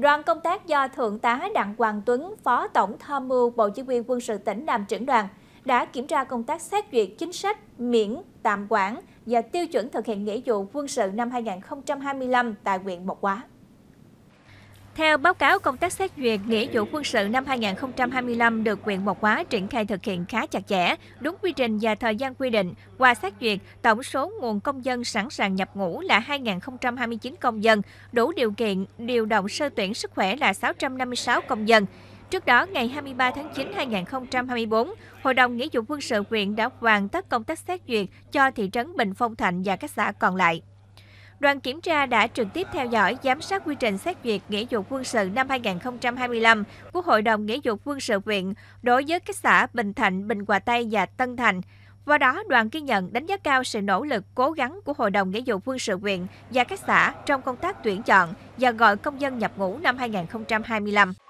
Đoàn công tác do Thượng tá Đặng Hoàng Tuấn, Phó Tổng Tham mưu Bộ Chỉ huy Quân sự tỉnh làm trưởng đoàn, đã kiểm tra công tác xét duyệt chính sách miễn, tạm quản và tiêu chuẩn thực hiện nghĩa vụ quân sự năm 2025 tại huyện Mộc Hóa. Theo báo cáo công tác xét duyệt nghĩa vụ quân sự năm 2025 được quyền một Hóa triển khai thực hiện khá chặt chẽ, đúng quy trình và thời gian quy định. Qua xét duyệt, tổng số nguồn công dân sẵn sàng nhập ngũ là 2.029 công dân, đủ điều kiện điều động sơ tuyển sức khỏe là 656 công dân. Trước đó, ngày 23 tháng 9 2024, Hội đồng Nghĩa vụ quân sự huyện đã hoàn tất công tác xét duyệt cho thị trấn Bình Phong Thạnh và các xã còn lại đoàn kiểm tra đã trực tiếp theo dõi giám sát quy trình xét duyệt nghĩa vụ quân sự năm 2025 của Hội đồng Nghĩa vụ quân sự huyện đối với các xã Bình Thạnh, Bình Hòa Tây và Tân Thành. Qua đó, đoàn ghi nhận đánh giá cao sự nỗ lực cố gắng của Hội đồng Nghĩa vụ quân sự huyện và các xã trong công tác tuyển chọn và gọi công dân nhập ngũ năm 2025.